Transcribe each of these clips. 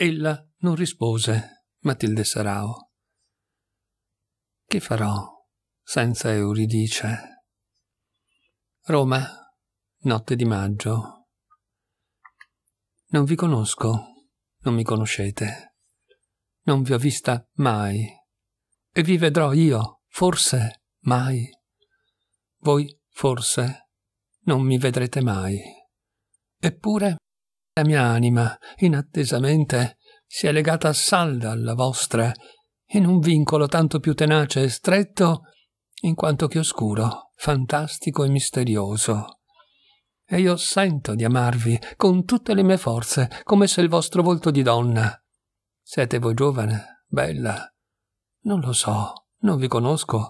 Ella non rispose, Matilde Sarao. Che farò senza Euridice? Roma, notte di maggio. Non vi conosco, non mi conoscete. Non vi ho vista mai. E vi vedrò io, forse, mai. Voi, forse, non mi vedrete mai. Eppure la mia anima, inattesamente, si è legata salda alla vostra, in un vincolo tanto più tenace e stretto, in quanto che oscuro, fantastico e misterioso. E io sento di amarvi con tutte le mie forze, come se il vostro volto di donna. Siete voi giovane, bella. Non lo so, non vi conosco.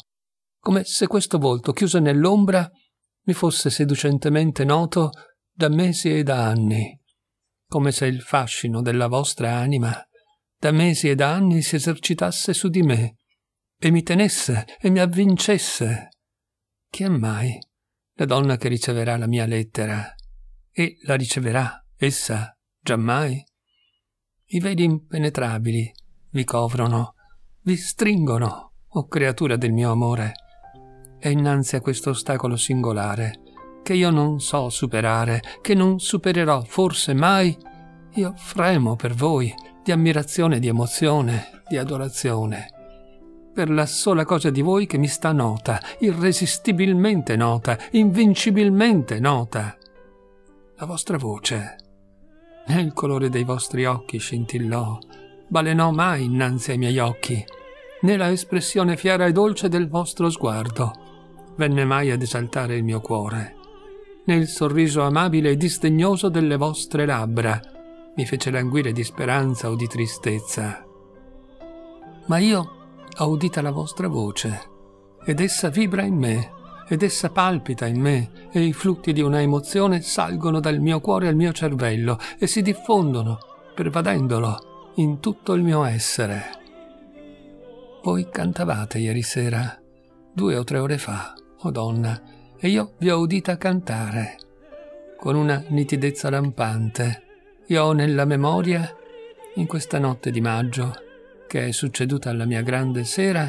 Come se questo volto, chiuso nell'ombra, mi fosse seducentemente noto da mesi e da anni come se il fascino della vostra anima da mesi e da anni si esercitasse su di me e mi tenesse e mi avvincesse. Chi è mai la donna che riceverà la mia lettera? E la riceverà essa giammai? I veli impenetrabili vi covrono, vi stringono, o oh creatura del mio amore. E innanzi a questo ostacolo singolare, che io non so superare, che non supererò forse mai, io fremo per voi di ammirazione, di emozione, di adorazione. Per la sola cosa di voi che mi sta nota, irresistibilmente nota, invincibilmente nota. La vostra voce. Nel colore dei vostri occhi scintillò, balenò mai innanzi ai miei occhi, né la espressione fiera e dolce del vostro sguardo venne mai ad esaltare il mio cuore nel sorriso amabile e disdegnoso delle vostre labbra, mi fece languire di speranza o di tristezza. Ma io ho udita la vostra voce, ed essa vibra in me, ed essa palpita in me, e i flutti di una emozione salgono dal mio cuore al mio cervello e si diffondono, pervadendolo, in tutto il mio essere. Voi cantavate ieri sera, due o tre ore fa, o oh donna, e io vi ho udita cantare, con una nitidezza lampante. Io ho nella memoria, in questa notte di maggio, che è succeduta alla mia grande sera,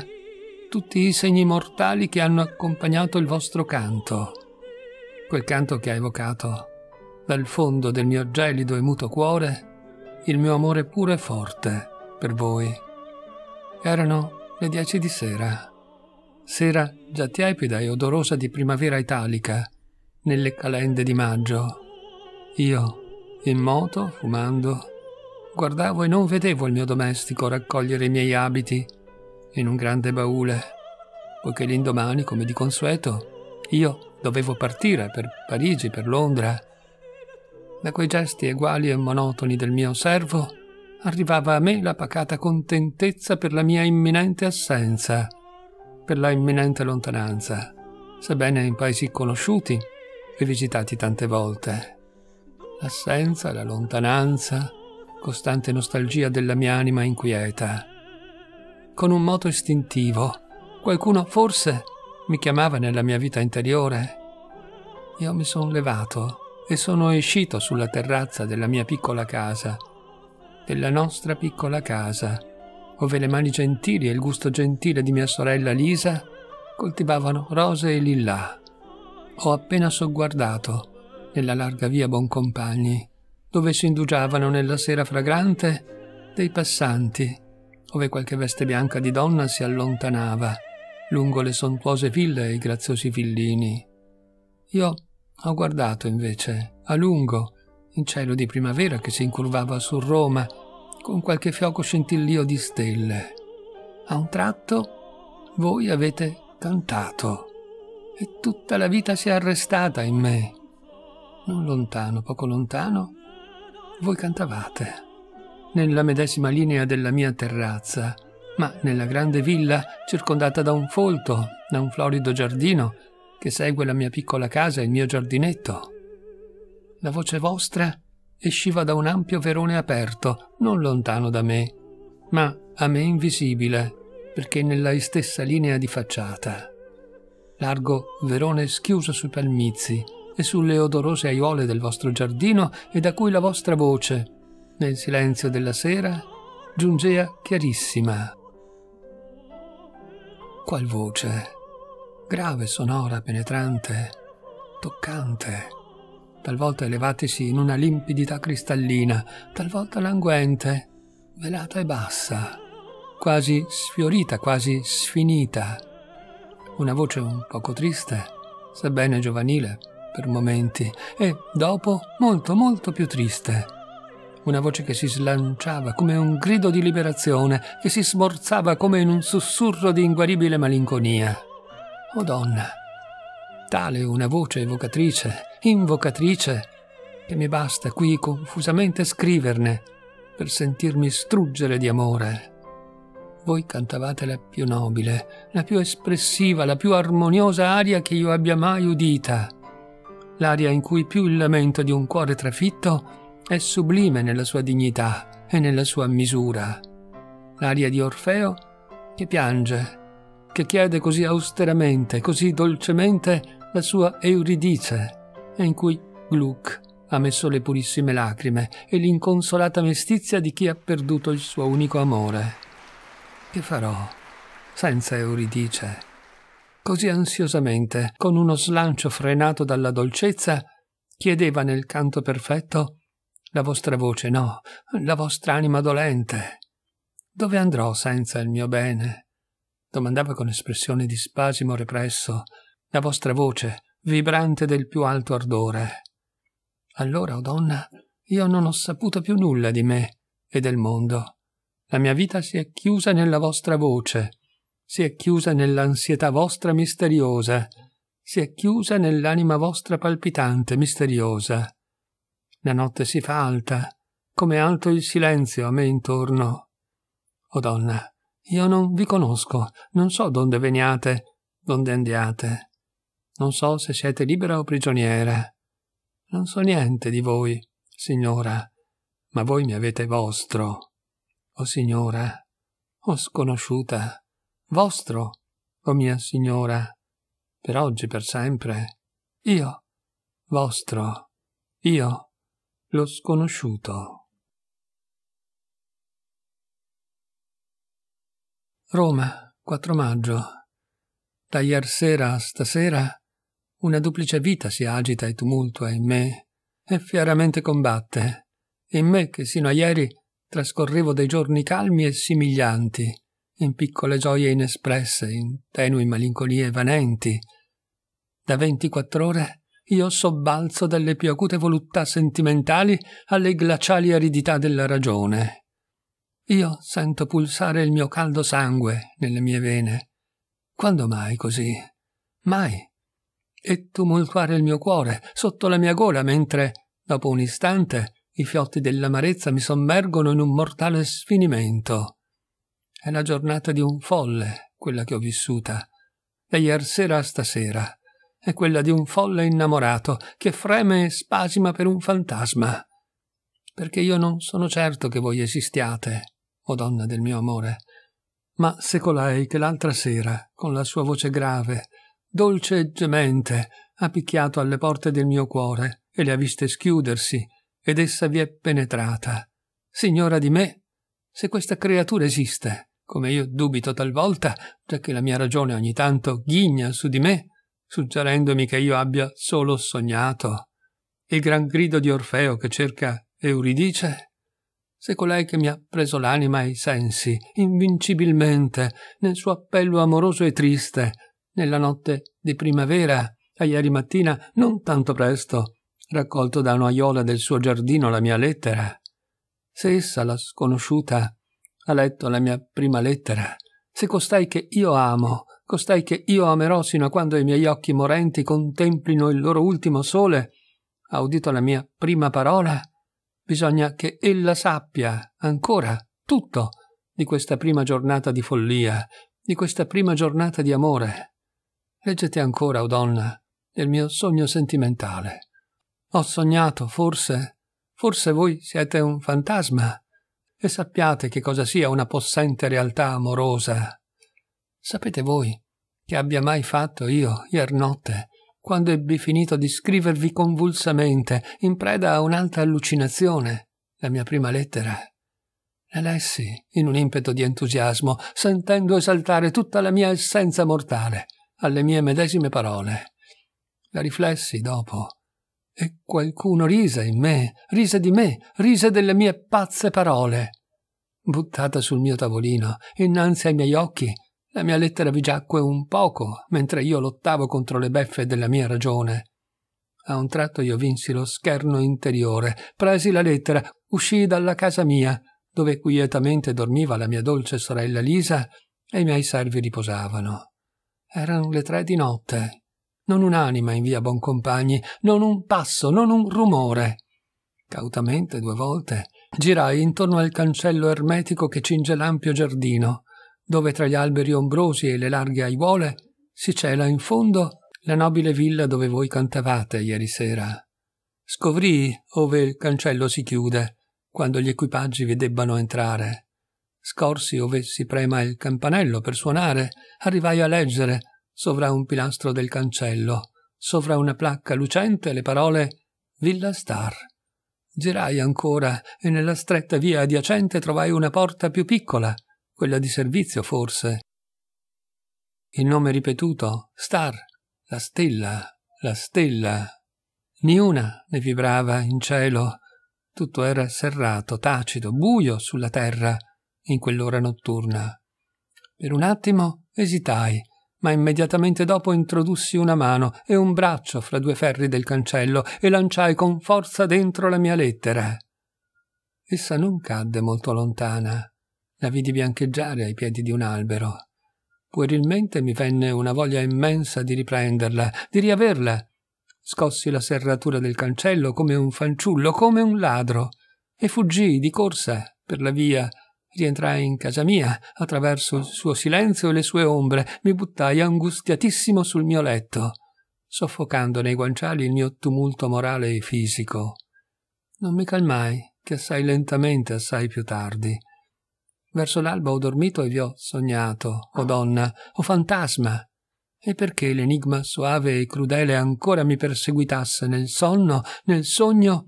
tutti i segni mortali che hanno accompagnato il vostro canto. Quel canto che ha evocato, dal fondo del mio gelido e muto cuore, il mio amore puro e forte per voi. Erano le dieci di sera sera già tiepida e odorosa di primavera italica, nelle calende di maggio. Io, in moto, fumando, guardavo e non vedevo il mio domestico raccogliere i miei abiti in un grande baule, poiché l'indomani, come di consueto, io dovevo partire per Parigi, per Londra. Da quei gesti eguali e monotoni del mio servo arrivava a me la pacata contentezza per la mia imminente assenza per la imminente lontananza, sebbene in paesi conosciuti e visitati tante volte. L'assenza, la lontananza, costante nostalgia della mia anima inquieta. Con un moto istintivo, qualcuno forse mi chiamava nella mia vita interiore. Io mi sono levato e sono escito sulla terrazza della mia piccola casa, della nostra piccola casa, ove le mani gentili e il gusto gentile di mia sorella Lisa coltivavano rose e lillà. Ho appena sogguardato nella larga via Boncompagni, dove si indugiavano nella sera fragrante dei passanti, ove qualche veste bianca di donna si allontanava lungo le sontuose ville e i graziosi villini. Io ho guardato invece a lungo il cielo di primavera che si incurvava su Roma con qualche fioco scintillio di stelle. A un tratto voi avete cantato e tutta la vita si è arrestata in me. Non lontano, poco lontano, voi cantavate nella medesima linea della mia terrazza, ma nella grande villa circondata da un folto, da un florido giardino che segue la mia piccola casa e il mio giardinetto. La voce vostra esciva da un ampio verone aperto, non lontano da me, ma a me invisibile, perché nella stessa linea di facciata. Largo verone schiuso sui palmizi e sulle odorose aiuole del vostro giardino e da cui la vostra voce, nel silenzio della sera, giungea chiarissima. Qual voce? Grave, sonora, penetrante, toccante talvolta elevatesi in una limpidità cristallina, talvolta languente, velata e bassa, quasi sfiorita, quasi sfinita. Una voce un poco triste, sebbene giovanile, per momenti, e dopo molto, molto più triste una voce che si slanciava come un grido di liberazione, che si smorzava come in un sussurro di inguaribile malinconia. Oh donna, tale una voce evocatrice, invocatrice, che mi basta qui confusamente scriverne per sentirmi struggere di amore. Voi cantavate la più nobile, la più espressiva, la più armoniosa aria che io abbia mai udita, l'aria in cui più il lamento di un cuore trafitto è sublime nella sua dignità e nella sua misura, l'aria di Orfeo che piange, che chiede così austeramente, così dolcemente la sua Euridice, e in cui Gluck ha messo le purissime lacrime e l'inconsolata mestizia di chi ha perduto il suo unico amore. Che farò senza Euridice? Così ansiosamente, con uno slancio frenato dalla dolcezza, chiedeva nel canto perfetto la vostra voce, no, la vostra anima dolente. Dove andrò senza il mio bene? domandava con espressione di spasimo represso. La vostra voce, vibrante del più alto ardore. Allora, o oh donna, io non ho saputo più nulla di me e del mondo. La mia vita si è chiusa nella vostra voce, si è chiusa nell'ansietà vostra misteriosa, si è chiusa nell'anima vostra palpitante, misteriosa. La notte si fa alta, come alto il silenzio a me intorno. O oh donna, io non vi conosco, non so donde veniate, donde andiate. Non so se siete libera o prigioniera. Non so niente di voi, signora, ma voi mi avete vostro. O signora, o sconosciuta, vostro, o mia signora, per oggi, per sempre. Io, vostro, io, lo sconosciuto. Roma, 4 maggio. Da ieri sera a stasera una duplice vita si agita e tumultua in me e fieramente combatte. In me che sino a ieri trascorrevo dei giorni calmi e simiglianti, in piccole gioie inespresse, in tenui malinconie vanenti. Da ventiquattro ore io sobbalzo dalle più acute voluttà sentimentali alle glaciali aridità della ragione. Io sento pulsare il mio caldo sangue nelle mie vene. Quando mai così? Mai e tumultuare il mio cuore sotto la mia gola mentre, dopo un istante, i fiotti dell'amarezza mi sommergono in un mortale sfinimento. È la giornata di un folle, quella che ho vissuta, da iersera a stasera. È quella di un folle innamorato che freme e spasima per un fantasma. Perché io non sono certo che voi esistiate, o donna del mio amore, ma se colei che l'altra sera, con la sua voce grave, dolce e dolcegemente ha picchiato alle porte del mio cuore e le ha viste schiudersi ed essa vi è penetrata. Signora di me, se questa creatura esiste, come io dubito talvolta, già che la mia ragione ogni tanto ghigna su di me, suggerendomi che io abbia solo sognato. Il gran grido di Orfeo che cerca Euridice? Se colei che mi ha preso l'anima e i sensi, invincibilmente, nel suo appello amoroso e triste, nella notte di primavera a ieri mattina non tanto presto, raccolto da un'aiola del suo giardino la mia lettera. Se essa, la sconosciuta, ha letto la mia prima lettera, se costai che io amo, costai che io amerò sino a quando i miei occhi morenti contemplino il loro ultimo sole, ha udito la mia prima parola, bisogna che ella sappia ancora tutto di questa prima giornata di follia, di questa prima giornata di amore. Leggete ancora, o donna, nel mio sogno sentimentale. Ho sognato, forse, forse voi siete un fantasma e sappiate che cosa sia una possente realtà amorosa. Sapete voi che abbia mai fatto io, iernotte, quando ebbi finito di scrivervi convulsamente, in preda a un'altra allucinazione, la mia prima lettera? La lessi in un impeto di entusiasmo, sentendo esaltare tutta la mia essenza mortale alle mie medesime parole. La riflessi dopo e qualcuno rise in me, rise di me, rise delle mie pazze parole. Buttata sul mio tavolino, innanzi ai miei occhi, la mia lettera vi giacque un poco mentre io lottavo contro le beffe della mia ragione. A un tratto io vinsi lo scherno interiore, presi la lettera, uscii dalla casa mia, dove quietamente dormiva la mia dolce sorella Lisa e i miei servi riposavano. Erano le tre di notte. Non un'anima in via Boncompagni, non un passo, non un rumore. Cautamente due volte girai intorno al cancello ermetico che cinge l'ampio giardino, dove tra gli alberi ombrosi e le larghe aiuole si cela in fondo la nobile villa dove voi cantavate ieri sera. Scovrì ove il cancello si chiude, quando gli equipaggi vi debbano entrare. Scorsi ove si prema il campanello per suonare, arrivai a leggere, sovra un pilastro del cancello, sovra una placca lucente, le parole Villa Star. Girai ancora e nella stretta via adiacente trovai una porta più piccola, quella di servizio forse. Il nome ripetuto, Star, la stella, la stella. Niuna ne vibrava in cielo. Tutto era serrato, tacito, buio sulla terra in quell'ora notturna. Per un attimo esitai, ma immediatamente dopo introdussi una mano e un braccio fra due ferri del cancello e lanciai con forza dentro la mia lettera. Essa non cadde molto lontana. La vidi biancheggiare ai piedi di un albero. Puerilmente mi venne una voglia immensa di riprenderla, di riaverla. Scossi la serratura del cancello come un fanciullo, come un ladro, e fuggii di corsa per la via gli entrai in casa mia, attraverso il suo silenzio e le sue ombre, mi buttai angustiatissimo sul mio letto, soffocando nei guanciali il mio tumulto morale e fisico. Non mi calmai, che assai lentamente, assai più tardi. Verso l'alba ho dormito e vi ho sognato, o oh donna, o oh fantasma, e perché l'enigma soave e crudele ancora mi perseguitasse nel sonno, nel sogno,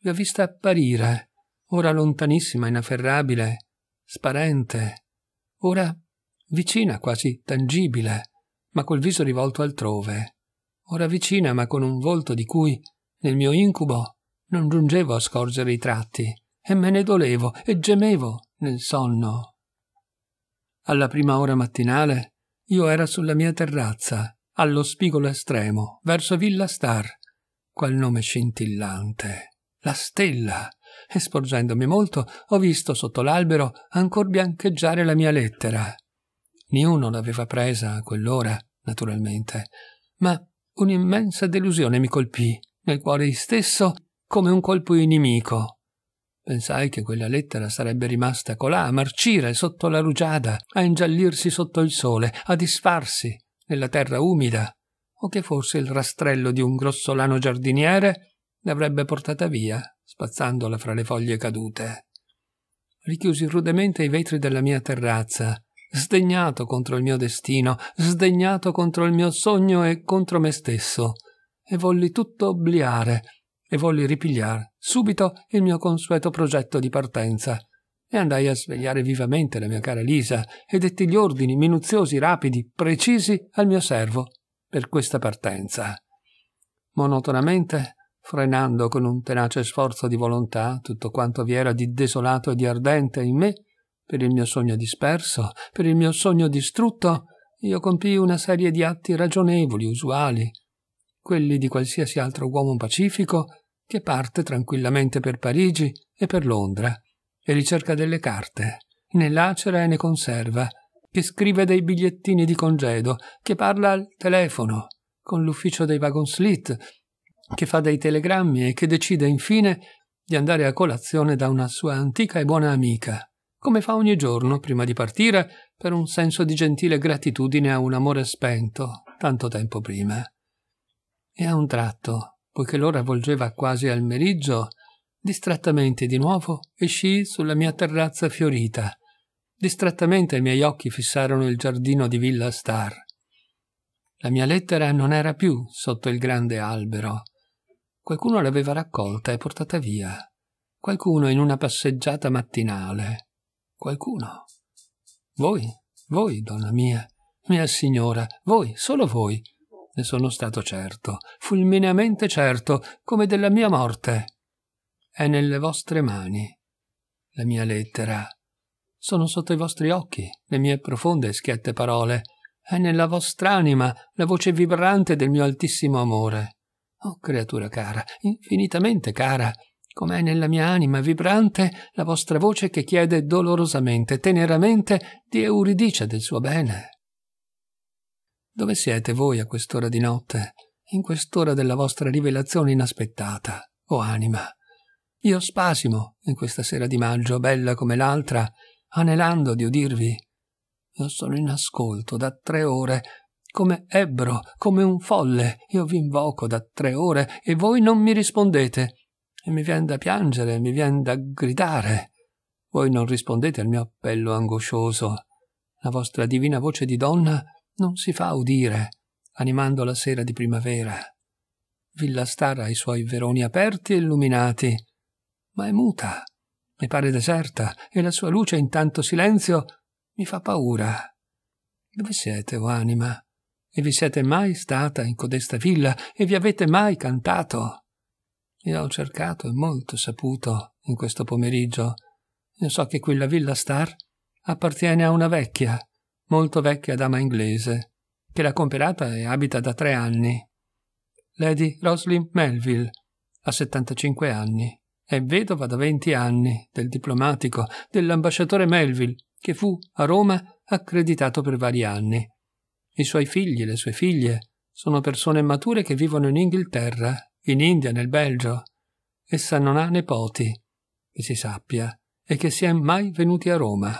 vi ho vista apparire, ora lontanissima, inafferrabile, sparente, ora vicina quasi tangibile, ma col viso rivolto altrove, ora vicina ma con un volto di cui, nel mio incubo, non giungevo a scorgere i tratti, e me ne dolevo e gemevo nel sonno. Alla prima ora mattinale io era sulla mia terrazza, allo spigolo estremo, verso Villa Star, qual nome scintillante, la stella, e sporgendomi molto ho visto sotto l'albero ancor biancheggiare la mia lettera. Niuno l'aveva presa a quell'ora, naturalmente, ma un'immensa delusione mi colpì nel cuore stesso come un colpo inimico. Pensai che quella lettera sarebbe rimasta colà a marcire sotto la rugiada, a ingiallirsi sotto il sole, a disfarsi nella terra umida, o che forse il rastrello di un grossolano giardiniere l'avrebbe portata via spazzandola fra le foglie cadute. Richiusi rudemente i vetri della mia terrazza, sdegnato contro il mio destino, sdegnato contro il mio sogno e contro me stesso, e volli tutto obliare, e volli ripigliar subito il mio consueto progetto di partenza. E andai a svegliare vivamente la mia cara Lisa e detti gli ordini minuziosi, rapidi, precisi al mio servo per questa partenza. Monotonamente frenando con un tenace sforzo di volontà tutto quanto vi era di desolato e di ardente in me, per il mio sogno disperso, per il mio sogno distrutto, io compii una serie di atti ragionevoli, usuali, quelli di qualsiasi altro uomo pacifico che parte tranquillamente per Parigi e per Londra e ricerca delle carte, ne lacera e ne conserva, che scrive dei bigliettini di congedo, che parla al telefono, con l'ufficio dei wagon slit, che fa dei telegrammi e che decide infine di andare a colazione da una sua antica e buona amica, come fa ogni giorno prima di partire per un senso di gentile gratitudine a un amore spento tanto tempo prima. E a un tratto, poiché l'ora volgeva quasi al meriggio, distrattamente di nuovo escii sulla mia terrazza fiorita. Distrattamente i miei occhi fissarono il giardino di Villa Star. La mia lettera non era più sotto il grande albero, Qualcuno l'aveva raccolta e portata via. Qualcuno in una passeggiata mattinale. Qualcuno. Voi, voi, donna mia, mia signora, voi, solo voi. Ne sono stato certo, fulmineamente certo, come della mia morte. È nelle vostre mani la mia lettera. Sono sotto i vostri occhi le mie profonde e schiette parole. È nella vostra anima la voce vibrante del mio altissimo amore. Oh creatura cara, infinitamente cara, com'è nella mia anima vibrante la vostra voce che chiede dolorosamente, teneramente di Euridice del suo bene. Dove siete voi a quest'ora di notte, in quest'ora della vostra rivelazione inaspettata, o oh anima? Io spasimo in questa sera di maggio, bella come l'altra, anelando di udirvi. Io sono in ascolto da tre ore come ebbro, come un folle. Io vi invoco da tre ore e voi non mi rispondete. E mi viene da piangere, mi viene da gridare. Voi non rispondete al mio appello angoscioso. La vostra divina voce di donna non si fa udire, animando la sera di primavera. Villa Stara ha i suoi veroni aperti e illuminati, ma è muta, mi pare deserta, e la sua luce in tanto silenzio mi fa paura. Dove siete, o oh anima? e vi siete mai stata in codesta villa e vi avete mai cantato? Io ho cercato e molto saputo in questo pomeriggio. Io so che quella villa Star appartiene a una vecchia, molto vecchia dama inglese, che l'ha comperata e abita da tre anni. Lady Roslyn Melville, ha 75 anni, è vedova da 20 anni del diplomatico, dell'ambasciatore Melville, che fu a Roma accreditato per vari anni i suoi figli e le sue figlie sono persone mature che vivono in Inghilterra, in India, nel Belgio. Essa non ha nipoti, che si sappia, e che si è mai venuti a Roma.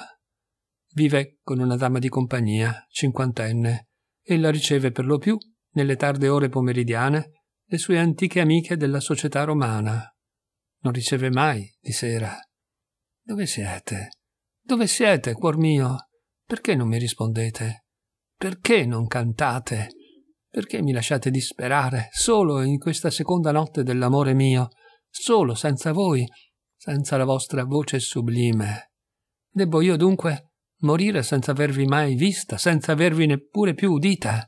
Vive con una dama di compagnia, cinquantenne, e la riceve per lo più, nelle tarde ore pomeridiane, le sue antiche amiche della società romana. Non riceve mai di sera. Dove siete? Dove siete, cuor mio? Perché non mi rispondete? Perché non cantate? Perché mi lasciate disperare solo in questa seconda notte dell'amore mio, solo senza voi, senza la vostra voce sublime? Debbo io dunque morire senza avervi mai vista, senza avervi neppure più udita?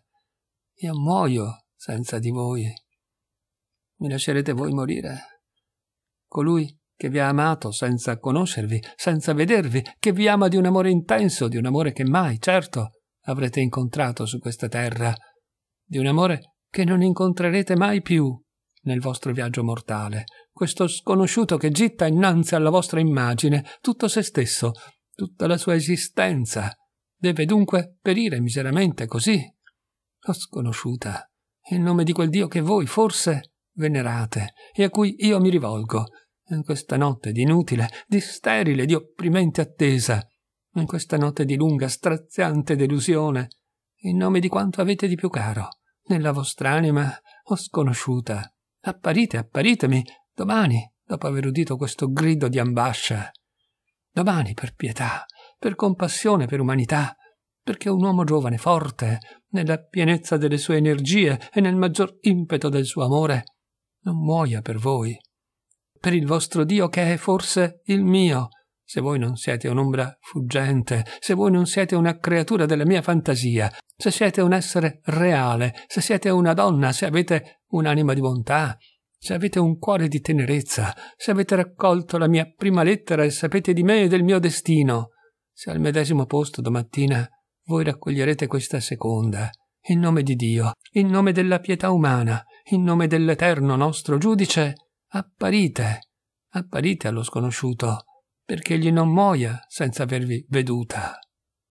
Io muoio senza di voi. Mi lascerete voi morire? Colui che vi ha amato senza conoscervi, senza vedervi, che vi ama di un amore intenso, di un amore che mai, certo, avrete incontrato su questa terra, di un amore che non incontrerete mai più nel vostro viaggio mortale, questo sconosciuto che gitta innanzi alla vostra immagine tutto se stesso, tutta la sua esistenza, deve dunque perire miseramente così. L'ho sconosciuta, in nome di quel Dio che voi forse venerate e a cui io mi rivolgo, in questa notte di inutile, di sterile, di opprimente attesa, in questa notte di lunga, straziante delusione, in nome di quanto avete di più caro, nella vostra anima o sconosciuta. Apparite, apparitemi, domani, dopo aver udito questo grido di ambascia. Domani, per pietà, per compassione, per umanità, perché un uomo giovane, forte, nella pienezza delle sue energie e nel maggior impeto del suo amore, non muoia per voi, per il vostro Dio che è forse il mio, se voi non siete un'ombra fuggente, se voi non siete una creatura della mia fantasia, se siete un essere reale, se siete una donna, se avete un'anima di bontà, se avete un cuore di tenerezza, se avete raccolto la mia prima lettera e sapete di me e del mio destino, se al medesimo posto domattina voi raccoglierete questa seconda, in nome di Dio, in nome della pietà umana, in nome dell'eterno nostro giudice, apparite, apparite allo sconosciuto perché egli non muoia senza avervi veduta.